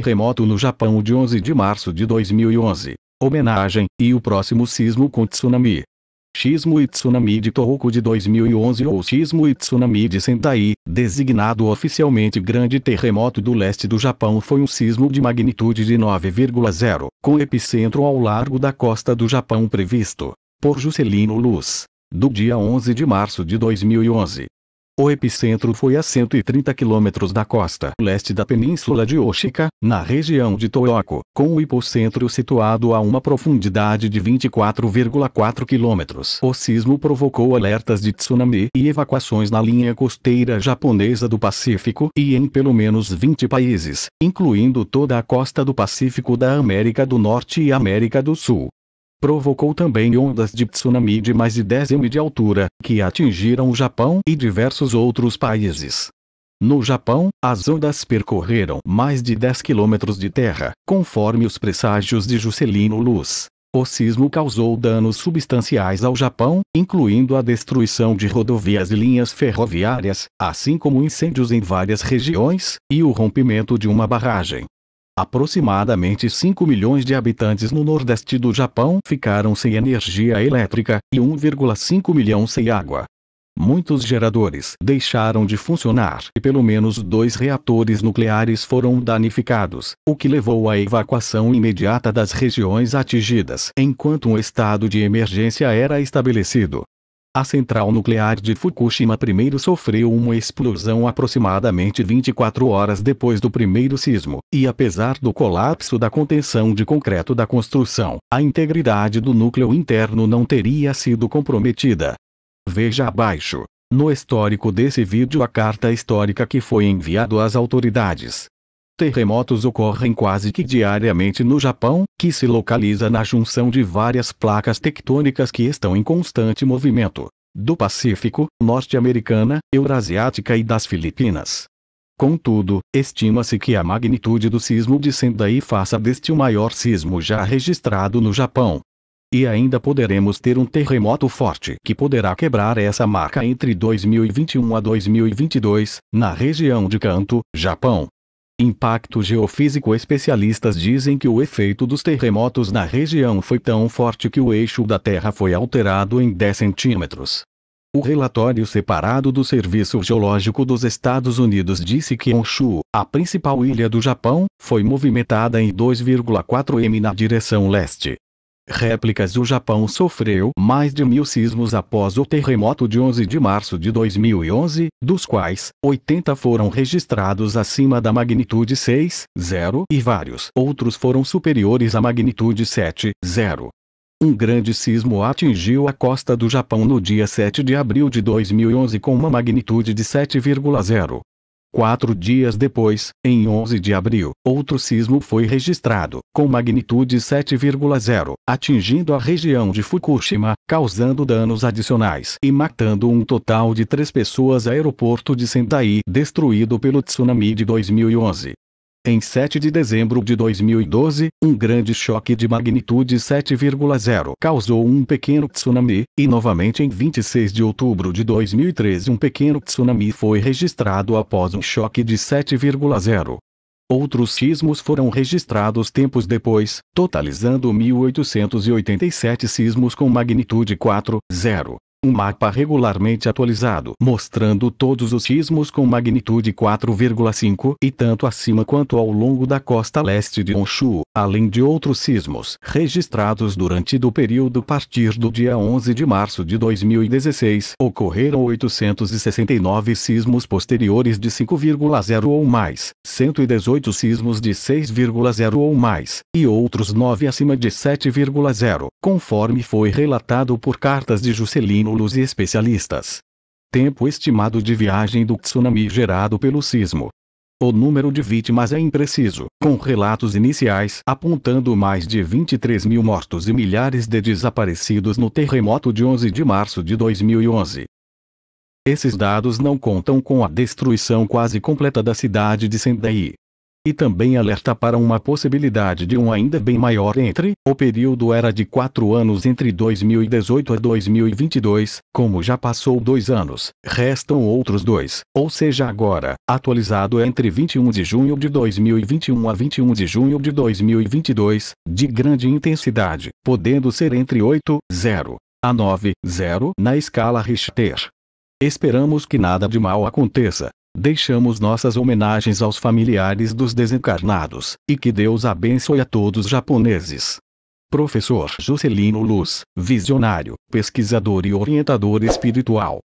terremoto no Japão de 11 de março de 2011. Homenagem, e o próximo sismo com tsunami. Sismo e tsunami de Tohoku de 2011 ou sismo e tsunami de Sendai, designado oficialmente Grande Terremoto do Leste do Japão foi um sismo de magnitude de 9,0, com epicentro ao largo da costa do Japão previsto por Juscelino Luz, do dia 11 de março de 2011. O epicentro foi a 130 quilômetros da costa leste da península de Oshika, na região de Toyoko, com o hipocentro situado a uma profundidade de 24,4 quilômetros. O sismo provocou alertas de tsunami e evacuações na linha costeira japonesa do Pacífico e em pelo menos 20 países, incluindo toda a costa do Pacífico da América do Norte e América do Sul provocou também ondas de tsunami de mais de 10 m de altura, que atingiram o Japão e diversos outros países. No Japão, as ondas percorreram mais de 10 km de terra, conforme os presságios de Juscelino Luz. O sismo causou danos substanciais ao Japão, incluindo a destruição de rodovias e linhas ferroviárias, assim como incêndios em várias regiões, e o rompimento de uma barragem. Aproximadamente 5 milhões de habitantes no nordeste do Japão ficaram sem energia elétrica e 1,5 milhão sem água. Muitos geradores deixaram de funcionar e pelo menos dois reatores nucleares foram danificados, o que levou à evacuação imediata das regiões atingidas enquanto um estado de emergência era estabelecido. A central nuclear de Fukushima primeiro sofreu uma explosão aproximadamente 24 horas depois do primeiro sismo, e apesar do colapso da contenção de concreto da construção, a integridade do núcleo interno não teria sido comprometida. Veja abaixo. No histórico desse vídeo a carta histórica que foi enviado às autoridades, Terremotos ocorrem quase que diariamente no Japão, que se localiza na junção de várias placas tectônicas que estão em constante movimento. Do Pacífico, norte-americana, eurasiática e das Filipinas. Contudo, estima-se que a magnitude do sismo de Sendai faça deste o maior sismo já registrado no Japão. E ainda poderemos ter um terremoto forte que poderá quebrar essa marca entre 2021 a 2022, na região de Kanto, Japão. Impacto geofísico Especialistas dizem que o efeito dos terremotos na região foi tão forte que o eixo da Terra foi alterado em 10 centímetros. O relatório separado do Serviço Geológico dos Estados Unidos disse que Honshu, a principal ilha do Japão, foi movimentada em 2,4 m na direção leste. Réplicas O Japão sofreu mais de mil sismos após o terremoto de 11 de março de 2011, dos quais 80 foram registrados acima da magnitude 6,0 e vários outros foram superiores à magnitude 7,0. Um grande sismo atingiu a costa do Japão no dia 7 de abril de 2011 com uma magnitude de 7,0. Quatro dias depois, em 11 de abril, outro sismo foi registrado, com magnitude 7,0, atingindo a região de Fukushima, causando danos adicionais e matando um total de três pessoas. Aeroporto de Sendai, destruído pelo tsunami de 2011. Em 7 de dezembro de 2012, um grande choque de magnitude 7,0 causou um pequeno tsunami, e novamente em 26 de outubro de 2013 um pequeno tsunami foi registrado após um choque de 7,0. Outros sismos foram registrados tempos depois, totalizando 1887 sismos com magnitude 4,0 um mapa regularmente atualizado, mostrando todos os sismos com magnitude 4,5 e tanto acima quanto ao longo da costa leste de Honshu, além de outros sismos registrados durante do período a partir do dia 11 de março de 2016. Ocorreram 869 sismos posteriores de 5,0 ou mais, 118 sismos de 6,0 ou mais, e outros 9 acima de 7,0, conforme foi relatado por cartas de Juscelino Astrônomos e especialistas. Tempo estimado de viagem do tsunami gerado pelo sismo. O número de vítimas é impreciso, com relatos iniciais apontando mais de 23 mil mortos e milhares de desaparecidos no terremoto de 11 de março de 2011. Esses dados não contam com a destruição quase completa da cidade de Sendai, e também alerta para uma possibilidade de um ainda bem maior entre. O período era de quatro anos entre 2018 a 2022, como já passou dois anos, restam outros dois, ou seja, agora, atualizado entre 21 de junho de 2021 a 21 de junho de 2022, de grande intensidade, podendo ser entre 8,0 a 9,0 na escala Richter. Esperamos que nada de mal aconteça, Deixamos nossas homenagens aos familiares dos desencarnados, e que Deus abençoe a todos os japoneses. Professor Juscelino Luz, visionário, pesquisador e orientador espiritual.